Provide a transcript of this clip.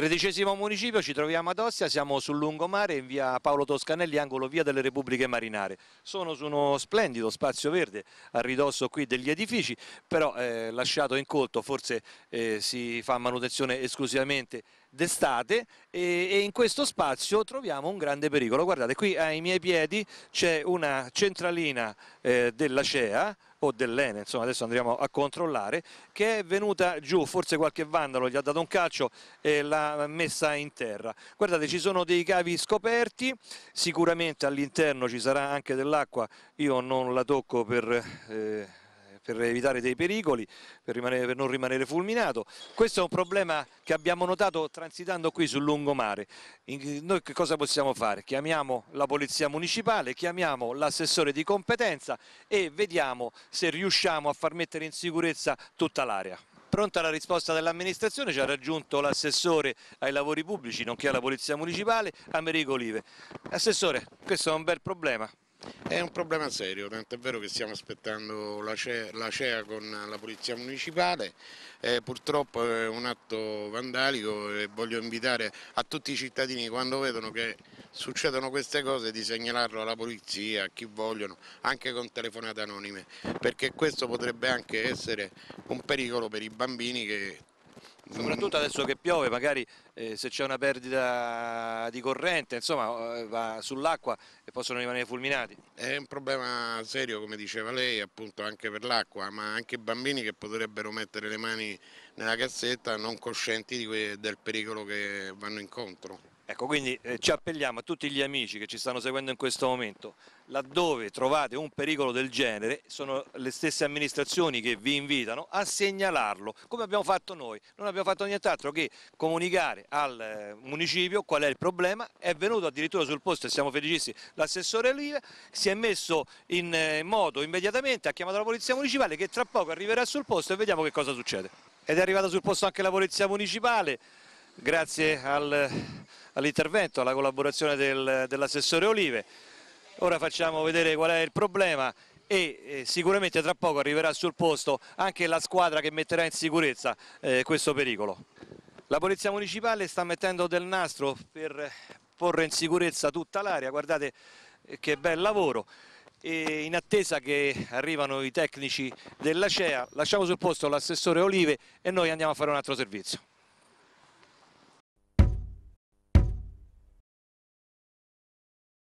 Tredicesimo municipio, ci troviamo ad Ostia, siamo sul lungomare in via Paolo Toscanelli, angolo via delle Repubbliche Marinare. Sono su uno splendido spazio verde a ridosso qui degli edifici, però eh, lasciato incolto, forse eh, si fa manutenzione esclusivamente d'estate e, e, in questo spazio troviamo un grande pericolo. Guardate, qui ai miei piedi c'è una centralina eh, della CEA, o dell'Ene, insomma adesso andremo a controllare, che è venuta giù, forse qualche vandalo gli ha dato un calcio e l'ha messa in terra. Guardate, ci sono dei cavi scoperti, sicuramente all'interno ci sarà anche dell'acqua, io non la tocco per... Eh, per evitare dei pericoli, per, rimanere, per non rimanere fulminato. Questo è un problema che abbiamo notato transitando qui sul lungomare. In, noi che cosa possiamo fare? Chiamiamo la Polizia Municipale, chiamiamo l'assessore di competenza e vediamo se riusciamo a far mettere in sicurezza tutta l'area. Pronta la risposta dell'amministrazione, ci ha raggiunto l'assessore ai lavori pubblici, nonché alla Polizia Municipale, Americo Olive. Assessore, questo è un bel problema. È un problema serio, tanto è vero che stiamo aspettando la CEA, la CEA con la Polizia Municipale, eh, purtroppo è un atto vandalico e voglio invitare a tutti i cittadini quando vedono che succedono queste cose di segnalarlo alla Polizia, a chi vogliono, anche con telefonate anonime, perché questo potrebbe anche essere un pericolo per i bambini che soprattutto adesso che piove magari eh, se c'è una perdita di corrente insomma eh, va sull'acqua e possono rimanere fulminati è un problema serio come diceva lei appunto anche per l'acqua ma anche i bambini che potrebbero mettere le mani nella cassetta non coscienti del pericolo che vanno incontro Ecco, quindi eh, ci appelliamo a tutti gli amici che ci stanno seguendo in questo momento, laddove trovate un pericolo del genere, sono le stesse amministrazioni che vi invitano a segnalarlo, come abbiamo fatto noi, non abbiamo fatto nient'altro che comunicare al eh, municipio qual è il problema, è venuto addirittura sul posto e siamo felicissimi l'assessore Oliva, si è messo in eh, moto immediatamente, ha chiamato la polizia municipale che tra poco arriverà sul posto e vediamo che cosa succede. Ed è arrivata sul posto anche la polizia municipale, grazie al all'intervento, alla collaborazione del, dell'assessore Olive. Ora facciamo vedere qual è il problema e eh, sicuramente tra poco arriverà sul posto anche la squadra che metterà in sicurezza eh, questo pericolo. La Polizia Municipale sta mettendo del nastro per porre in sicurezza tutta l'area, guardate eh, che bel lavoro. E in attesa che arrivano i tecnici della CEA, lasciamo sul posto l'assessore Olive e noi andiamo a fare un altro servizio.